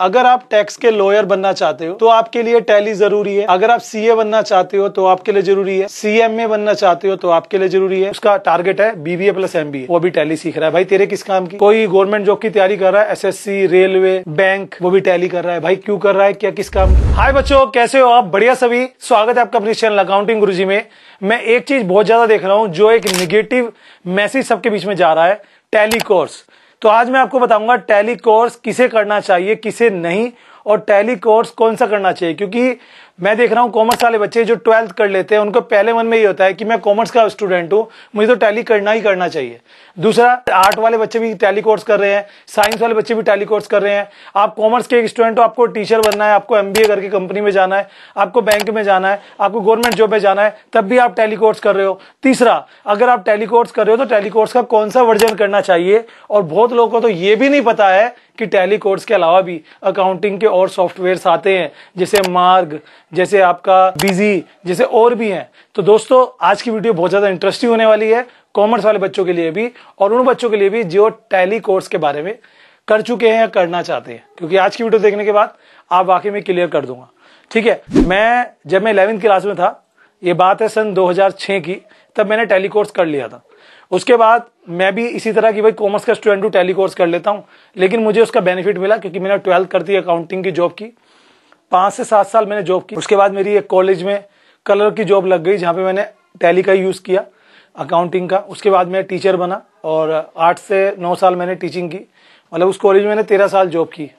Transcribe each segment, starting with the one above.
अगर आप टैक्स के लॉयर बनना चाहते हो तो आपके लिए टैली जरूरी है अगर आप सीए बनना चाहते हो तो आपके लिए जरूरी है सीएमए बनना चाहते हो तो आपके लिए जरूरी है उसका टारगेट है बीबीए प्लस एमबीए वो भी टैली सीख रहा है भाई तेरे किस काम की कोई गवर्नमेंट जॉब की तैयारी कर रहा है एस रेलवे बैंक वो भी टैली कर रहा है भाई क्यूँ कर रहा है क्या किस काम की हाय बच्चो कैसे हो आप बढ़िया सभी स्वागत है आपका अपने चैनल अकाउंटिंग गुरु में मैं एक चीज बहुत ज्यादा देख रहा हूँ जो एक निगेटिव मैसेज सबके बीच में जा रहा है टैली कोर्स तो आज मैं आपको बताऊंगा टेली कोर्स किसे करना चाहिए किसे नहीं और टैली कोर्स कौन सा करना चाहिए क्योंकि मैं देख रहा हूँ कॉमर्स वाले बच्चे जो ट्वेल्थ कर लेते हैं उनको पहले मन में ये होता है कि मैं कॉमर्स का स्टूडेंट हूँ मुझे तो टैली करना ही करना चाहिए दूसरा आर्ट वाले बच्चे भी टैली कोर्स कर रहे हैं साइंस वाले बच्चे भी टैली कोर्स कर रहे हैं आप कॉमर्स के एक स्टूडेंट हो आपको टीचर बनना है आपको एम करके कंपनी में जाना है आपको बैंक में जाना है आपको गवर्नमेंट जॉब में जाना है तब भी आप टैली कोर्स कर रहे हो तीसरा अगर आप टैली कोर्स कर रहे हो तो टैली कोर्स का कौन सा वर्जन करना चाहिए और बहुत लोगों को तो ये भी नहीं पता है कि टैली कोर्स के अलावा भी अकाउंटिंग के और सॉफ्टवेयर्स आते हैं जैसे मार्ग जैसे आपका बिजी जैसे और भी हैं तो दोस्तों आज की वीडियो बहुत ज़्यादा इंटरेस्टिंग होने वाली है कॉमर्स वाले बच्चों के लिए भी और उन बच्चों के लिए भी जो टैली कोर्स के बारे में कर चुके हैं या करना चाहते हैं क्योंकि आज की वीडियो देखने के बाद आप वाकई में क्लियर कर दूंगा ठीक है मैं जब मैं इलेवेंथ क्लास में था ये बात है सन 2006 की तब मैंने टेली कोर्स कर लिया था उसके बाद मैं भी इसी तरह की भाई कॉमर्स का स्टूडेंट हूँ टेली कोर्स कर लेता हूँ लेकिन मुझे उसका बेनिफिट मिला क्योंकि मैंने ट्वेल्थ दी अकाउंटिंग की जॉब की पाँच से सात साल मैंने जॉब की उसके बाद मेरी एक कॉलेज में कलर की जॉब लग गई जहाँ पे मैंने टैली का यूज़ किया अकाउंटिंग का उसके बाद मैं टीचर बना और आठ से नौ साल मैंने टीचिंग की मतलब उस कॉलेज में मैंने तेरह साल जॉब की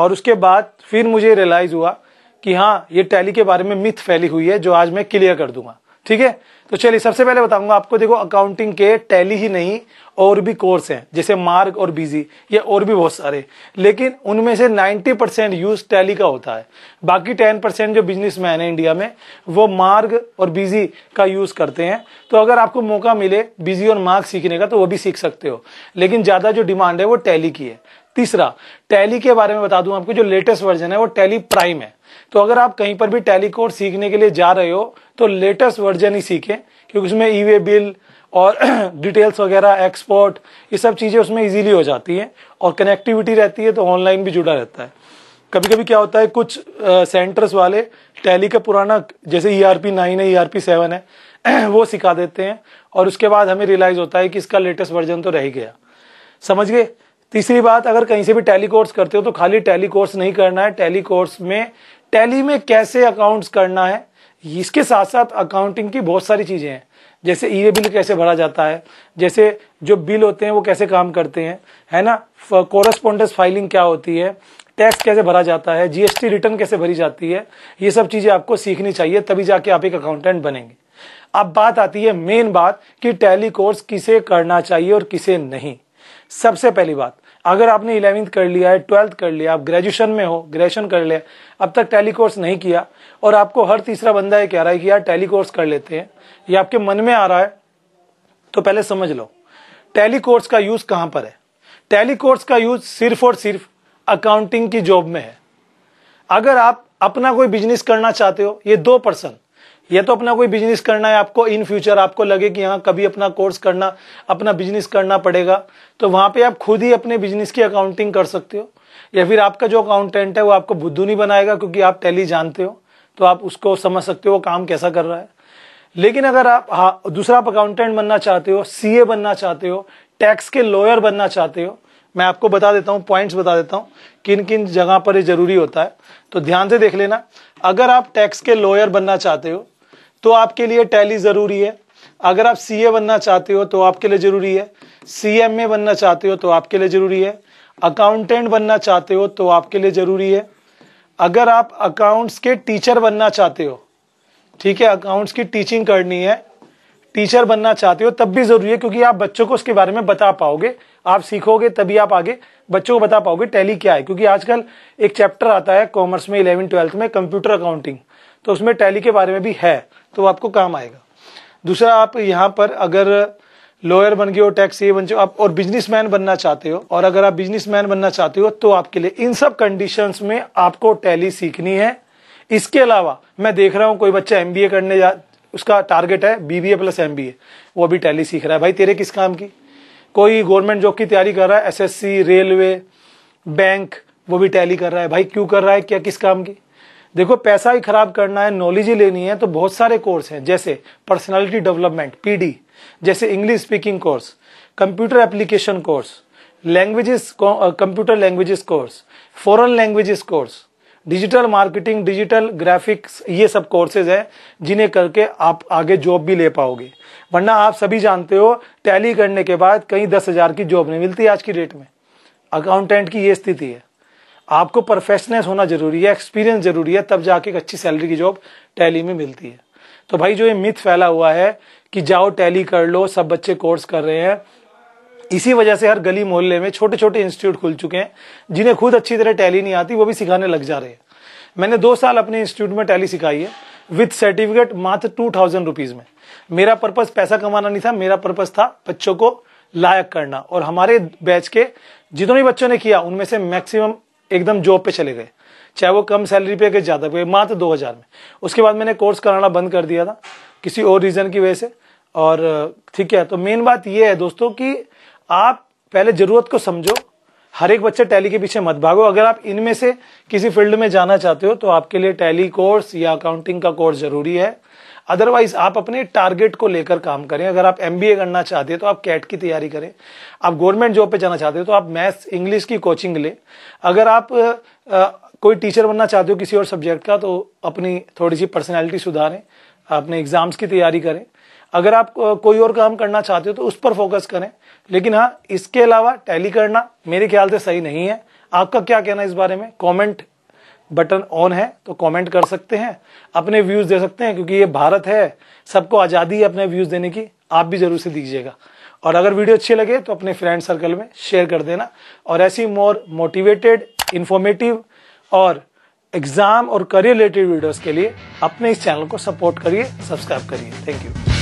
और उसके बाद फिर मुझे रियलाइज़ हुआ कि हाँ ये टैली के बारे में मिथ फैली हुई है जो आज मैं क्लियर कर दूंगा ठीक है तो चलिए सबसे पहले बताऊंगा आपको देखो अकाउंटिंग के टैली ही नहीं और भी कोर्स हैं जैसे मार्ग और बीजी ये और भी बहुत सारे लेकिन उनमें से 90 परसेंट यूज टैली का होता है बाकी 10 परसेंट जो बिजनेसमैन है इंडिया में वो मार्ग और बीजी का यूज करते हैं तो अगर आपको मौका मिले बीजी और मार्ग सीखने का तो वो भी सीख सकते हो लेकिन ज्यादा जो डिमांड है वो टैली की है तीसरा टैली के बारे में बता दूं आपको जो लेटेस्ट वर्जन है वो टैली प्राइम है तो अगर आप कहीं पर भी टैली कोर्स सीखने के लिए जा रहे हो तो लेटेस्ट वर्जन ही सीखे क्योंकि उसमें ई e बिल और डिटेल्स वगैरह एक्सपोर्ट ये सब चीज़ें उसमें इजीली हो जाती हैं और कनेक्टिविटी रहती है तो ऑनलाइन भी जुड़ा रहता है कभी कभी क्या होता है कुछ सेंटर्स वाले टैली का पुराना जैसे ई आर पी नाइन है ई आर पी सेवन है वो सिखा देते हैं और उसके बाद हमें रियलाइज होता है कि इसका लेटेस्ट वर्जन तो रह गया समझ गए तीसरी बात अगर कहीं से भी टैली कोर्स करते हो तो खाली टैली कोर्स नहीं करना है टैली कोर्स में टैली में कैसे अकाउंट्स करना है इसके साथ साथ अकाउंटिंग की बहुत सारी चीजें हैं जैसे ई e बिल कैसे भरा जाता है जैसे जो बिल होते हैं वो कैसे काम करते हैं है ना कोरस्पोंडेंस फाइलिंग क्या होती है टैक्स कैसे भरा जाता है जीएसटी रिटर्न कैसे भरी जाती है ये सब चीजें आपको सीखनी चाहिए तभी जाके आप एक अकाउंटेंट बनेंगे अब बात आती है मेन बात कि टैली कोर्स किसे करना चाहिए और किसे नहीं सबसे पहली बात अगर आपने इलेवेंथ कर लिया है ट्वेल्थ कर लिया आप ग्रेजुएशन में हो ग्रेजुएशन कर लिया अब तक टैली कोर्स नहीं किया और आपको हर तीसरा बंदा ये कह रहा है कि यार टैली कोर्स कर लेते हैं ये आपके मन में आ रहा है तो पहले समझ लो टैली कोर्स का यूज कहां पर है टैली कोर्स का यूज सिर्फ और सिर्फ अकाउंटिंग की जॉब में है अगर आप अपना कोई बिजनेस करना चाहते हो ये दो पर्सन या तो अपना कोई बिजनेस करना है आपको इन फ्यूचर आपको लगे कि हाँ कभी अपना कोर्स करना अपना बिजनेस करना पड़ेगा तो वहां पे आप खुद ही अपने बिजनेस की अकाउंटिंग कर सकते हो या फिर आपका जो अकाउंटेंट है वो आपको बुद्धू नहीं बनाएगा क्योंकि आप टैली जानते हो तो आप उसको समझ सकते हो काम कैसा कर रहा है लेकिन अगर आप हाँ दूसरा आप अकाउंटेंट बनना चाहते हो सीए बनना चाहते हो टैक्स के लॉयर बनना चाहते हो मैं आपको बता देता हूँ पॉइंट्स बता देता हूँ किन किन जगह पर ये जरूरी होता है तो ध्यान से देख लेना अगर आप टैक्स के लॉयर बनना चाहते हो तो आपके लिए टैली जरूरी है अगर आप सीए बनना चाहते हो तो आपके लिए जरूरी है सीएमए बनना चाहते हो तो आपके लिए जरूरी है अकाउंटेंट बनना चाहते हो तो आपके लिए जरूरी है अगर आप अकाउंट्स के टीचर बनना चाहते हो ठीक है अकाउंट्स की टीचिंग करनी है टीचर बनना चाहते हो तब भी जरूरी है क्योंकि आप बच्चों को उसके बारे में बता पाओगे आप सीखोगे तभी आप आगे बच्चों को बता पाओगे टैली क्या है क्योंकि आजकल एक चैप्टर आता है कॉमर्स में इलेवन ट्वेल्थ में कंप्यूटर अकाउंटिंग तो उसमें टैली के बारे में भी है तो आपको काम आएगा दूसरा आप यहाँ पर अगर लॉयर बन गए हो टैक्स ये बन जाओ आप और बिजनेसमैन बनना चाहते हो और अगर आप बिजनेसमैन बनना चाहते हो तो आपके लिए इन सब कंडीशंस में आपको टैली सीखनी है इसके अलावा मैं देख रहा हूं कोई बच्चा एमबीए करने जा उसका टारगेट है बीबीए प्लस एमबीए वो अभी टैली सीख रहा है भाई तेरे किस काम की कोई गवर्नमेंट जॉब की तैयारी कर रहा है सी रेलवे बैंक वो भी टैली कर रहा है भाई क्यों कर रहा है क्या किस काम की देखो पैसा ही खराब करना है नॉलेज ही लेनी है तो बहुत सारे कोर्स हैं जैसे पर्सनालिटी डेवलपमेंट पीडी जैसे English speaking course computer application course languages computer languages course foreign languages course digital marketing digital graphics ये सब कोर्सेज हैं जिन्हें करके आप आगे जॉब भी ले पाओगे वरना आप सभी जानते हो टैली करने के बाद कहीं दस हजार की जॉब नहीं मिलती आज की डेट में अकाउंटेंट की ये स्थिति है आपको प्रोफेशनल होना जरूरी है एक्सपीरियंस जरूरी है तब जाके एक अच्छी सैलरी की जॉब टैली में मिलती है तो भाई जो ये मिथ फैला हुआ है कि जाओ टैली कर लो सब बच्चे कोर्स कर रहे हैं इसी वजह से हर गली मोहल्ले में छोटे छोटे इंस्टीट्यूट खुल चुके हैं जिन्हें खुद अच्छी तरह टैली नहीं आती वो भी सिखाने लग जा रहे हैं मैंने दो साल अपने इंस्टीट्यूट में टैली सिखाई है विथ सर्टिफिकेट मात्र टू थाउजेंड रुपीज में मेरा पर्पज पैसा कमाना नहीं था मेरा पर्पज था बच्चों को लायक करना और हमारे बैच के जितने भी बच्चों ने किया उनमें से मैक्सिमम एकदम जॉब पे चले गए चाहे वो कम सैलरी पे गए ज़्यादा पे मात्र दो हज़ार में उसके बाद मैंने कोर्स कराना बंद कर दिया था किसी और रीज़न की वजह से और ठीक है तो मेन बात ये है दोस्तों कि आप पहले ज़रूरत को समझो हर एक बच्चे टैली के पीछे मत भागो अगर आप इनमें से किसी फील्ड में जाना चाहते हो तो आपके लिए टैली कोर्स या अकाउंटिंग का कोर्स जरूरी है अदरवाइज आप अपने टारगेट को लेकर काम करें अगर आप एमबीए करना चाहते हैं तो आप कैट की तैयारी करें आप गवर्नमेंट जॉब पे जाना चाहते हो तो आप मैथ्स इंग्लिश की कोचिंग लें अगर आप आ, कोई टीचर बनना चाहते हो किसी और सब्जेक्ट का तो अपनी थोड़ी सी पर्सनैलिटी सुधारें अपने एग्जाम्स की तैयारी करें अगर आप कोई और काम करना चाहते हो तो उस पर फोकस करें लेकिन हाँ इसके अलावा टैली करना मेरे ख्याल से सही नहीं है आपका क्या कहना इस बारे में कमेंट बटन ऑन है तो कमेंट कर सकते हैं अपने व्यूज दे सकते हैं क्योंकि ये भारत है सबको आज़ादी है अपने व्यूज देने की आप भी जरूर से दीजिएगा और अगर वीडियो अच्छे लगे तो अपने फ्रेंड सर्कल में शेयर कर देना और ऐसी मोर मोटिवेटेड इन्फॉर्मेटिव और एग्जाम और करियर रिलेटेड वीडियोस के लिए अपने इस चैनल को सपोर्ट करिए सब्सक्राइब करिए थैंक यू